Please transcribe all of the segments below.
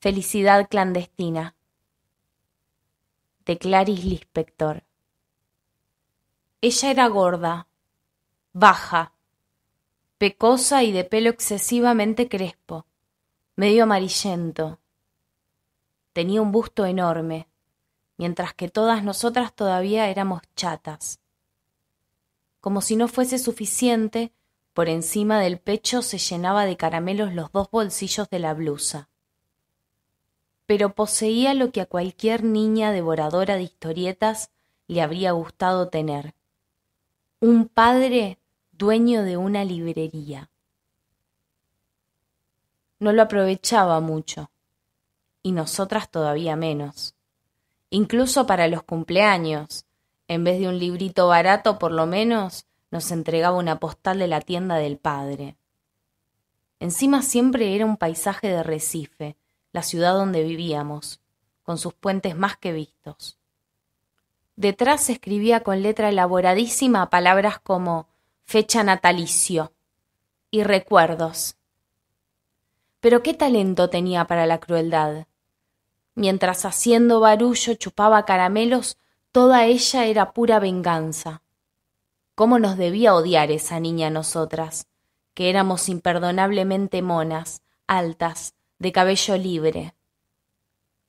Felicidad clandestina de Claris Lispector. Ella era gorda, baja, pecosa y de pelo excesivamente crespo, medio amarillento. Tenía un busto enorme, mientras que todas nosotras todavía éramos chatas. Como si no fuese suficiente, por encima del pecho se llenaba de caramelos los dos bolsillos de la blusa pero poseía lo que a cualquier niña devoradora de historietas le habría gustado tener. Un padre dueño de una librería. No lo aprovechaba mucho, y nosotras todavía menos. Incluso para los cumpleaños, en vez de un librito barato, por lo menos nos entregaba una postal de la tienda del padre. Encima siempre era un paisaje de recife, la ciudad donde vivíamos, con sus puentes más que vistos. Detrás escribía con letra elaboradísima palabras como fecha natalicio y recuerdos. Pero qué talento tenía para la crueldad. Mientras haciendo barullo chupaba caramelos, toda ella era pura venganza. ¿Cómo nos debía odiar esa niña nosotras, que éramos imperdonablemente monas, altas, de cabello libre.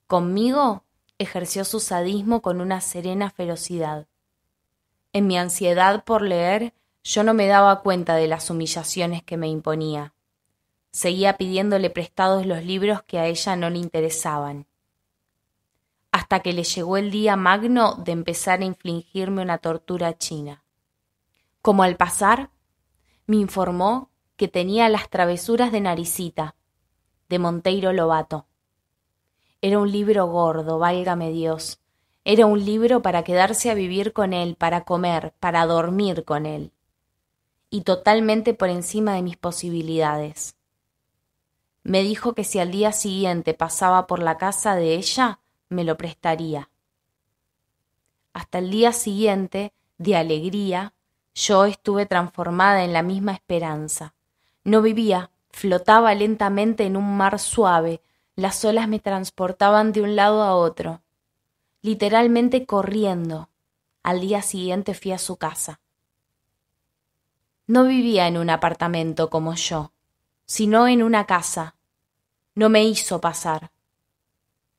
Conmigo ejerció su sadismo con una serena ferocidad. En mi ansiedad por leer, yo no me daba cuenta de las humillaciones que me imponía. Seguía pidiéndole prestados los libros que a ella no le interesaban. Hasta que le llegó el día magno de empezar a infligirme una tortura china. Como al pasar, me informó que tenía las travesuras de naricita, de Monteiro Lobato. Era un libro gordo, válgame Dios. Era un libro para quedarse a vivir con él, para comer, para dormir con él. Y totalmente por encima de mis posibilidades. Me dijo que si al día siguiente pasaba por la casa de ella, me lo prestaría. Hasta el día siguiente, de alegría, yo estuve transformada en la misma esperanza. No vivía, Flotaba lentamente en un mar suave, las olas me transportaban de un lado a otro, literalmente corriendo. Al día siguiente fui a su casa. No vivía en un apartamento como yo, sino en una casa. No me hizo pasar.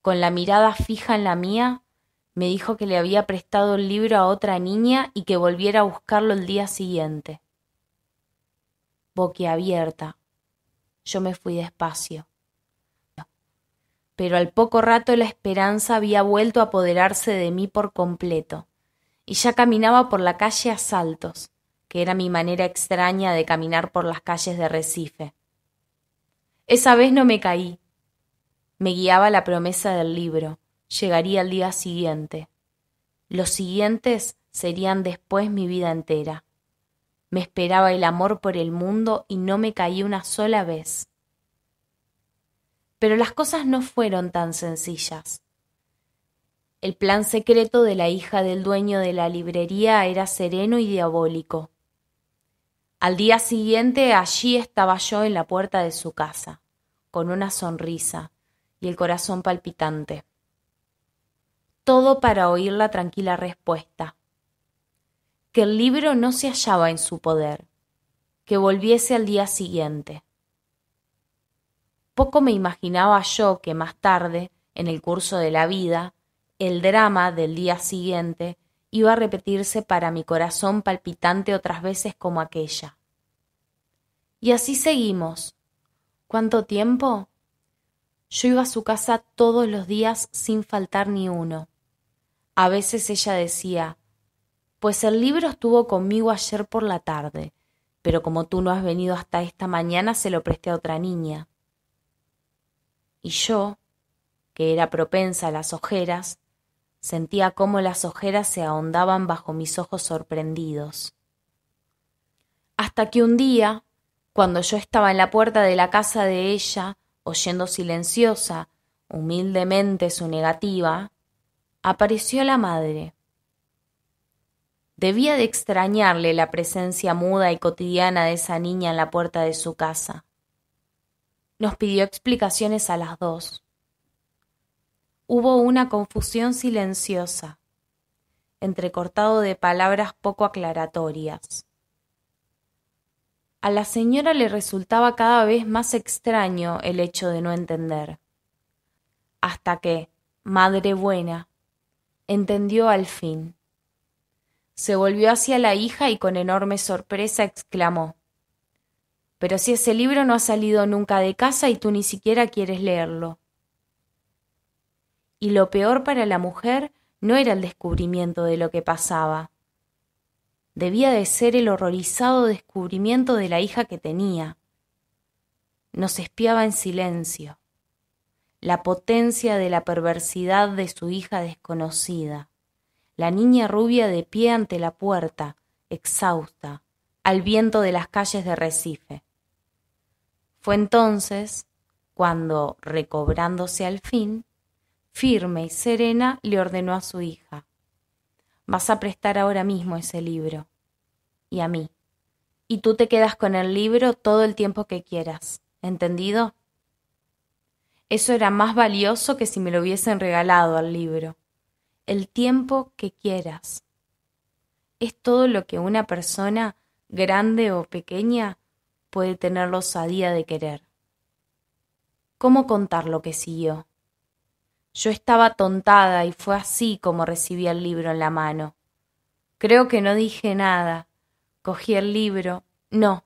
Con la mirada fija en la mía, me dijo que le había prestado el libro a otra niña y que volviera a buscarlo el día siguiente. Boquiabierta, yo me fui despacio. Pero al poco rato la esperanza había vuelto a apoderarse de mí por completo, y ya caminaba por la calle a saltos, que era mi manera extraña de caminar por las calles de Recife. Esa vez no me caí. Me guiaba la promesa del libro. Llegaría el día siguiente. Los siguientes serían después mi vida entera. Me esperaba el amor por el mundo y no me caí una sola vez. Pero las cosas no fueron tan sencillas. El plan secreto de la hija del dueño de la librería era sereno y diabólico. Al día siguiente allí estaba yo en la puerta de su casa, con una sonrisa y el corazón palpitante. Todo para oír la tranquila respuesta que el libro no se hallaba en su poder, que volviese al día siguiente. Poco me imaginaba yo que más tarde, en el curso de la vida, el drama del día siguiente iba a repetirse para mi corazón palpitante otras veces como aquella. Y así seguimos. ¿Cuánto tiempo? Yo iba a su casa todos los días sin faltar ni uno. A veces ella decía, pues el libro estuvo conmigo ayer por la tarde, pero como tú no has venido hasta esta mañana, se lo presté a otra niña. Y yo, que era propensa a las ojeras, sentía cómo las ojeras se ahondaban bajo mis ojos sorprendidos. Hasta que un día, cuando yo estaba en la puerta de la casa de ella, oyendo silenciosa, humildemente su negativa, apareció la madre Debía de extrañarle la presencia muda y cotidiana de esa niña en la puerta de su casa. Nos pidió explicaciones a las dos. Hubo una confusión silenciosa, entrecortado de palabras poco aclaratorias. A la señora le resultaba cada vez más extraño el hecho de no entender. Hasta que, madre buena, entendió al fin se volvió hacia la hija y con enorme sorpresa exclamó Pero si ese libro no ha salido nunca de casa y tú ni siquiera quieres leerlo. Y lo peor para la mujer no era el descubrimiento de lo que pasaba. Debía de ser el horrorizado descubrimiento de la hija que tenía. Nos espiaba en silencio la potencia de la perversidad de su hija desconocida la niña rubia de pie ante la puerta, exhausta, al viento de las calles de Recife. Fue entonces cuando, recobrándose al fin, firme y serena, le ordenó a su hija, vas a prestar ahora mismo ese libro, y a mí, y tú te quedas con el libro todo el tiempo que quieras, ¿entendido? Eso era más valioso que si me lo hubiesen regalado al libro el tiempo que quieras. Es todo lo que una persona, grande o pequeña, puede tener la osadía de querer. ¿Cómo contar lo que siguió? Yo estaba tontada y fue así como recibí el libro en la mano. Creo que no dije nada. Cogí el libro. No.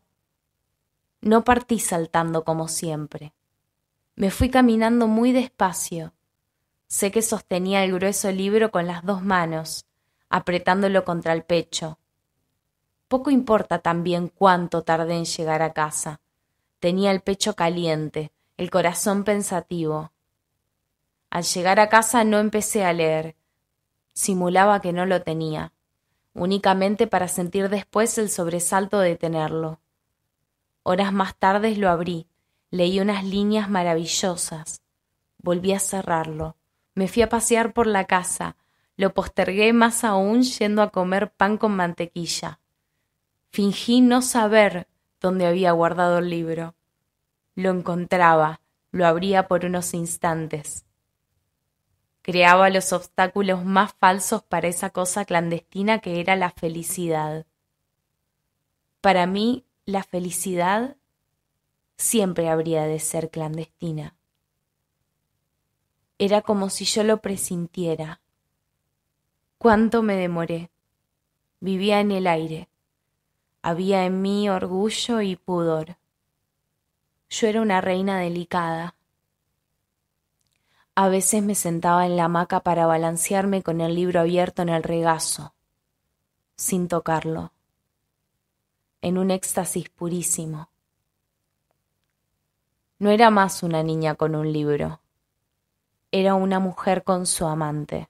No partí saltando como siempre. Me fui caminando muy despacio, Sé que sostenía el grueso libro con las dos manos, apretándolo contra el pecho. Poco importa también cuánto tardé en llegar a casa. Tenía el pecho caliente, el corazón pensativo. Al llegar a casa no empecé a leer. Simulaba que no lo tenía, únicamente para sentir después el sobresalto de tenerlo. Horas más tarde lo abrí, leí unas líneas maravillosas. Volví a cerrarlo. Me fui a pasear por la casa. Lo postergué más aún yendo a comer pan con mantequilla. Fingí no saber dónde había guardado el libro. Lo encontraba, lo abría por unos instantes. Creaba los obstáculos más falsos para esa cosa clandestina que era la felicidad. Para mí, la felicidad siempre habría de ser clandestina. Era como si yo lo presintiera. ¿Cuánto me demoré? Vivía en el aire. Había en mí orgullo y pudor. Yo era una reina delicada. A veces me sentaba en la hamaca para balancearme con el libro abierto en el regazo, sin tocarlo, en un éxtasis purísimo. No era más una niña con un libro era una mujer con su amante.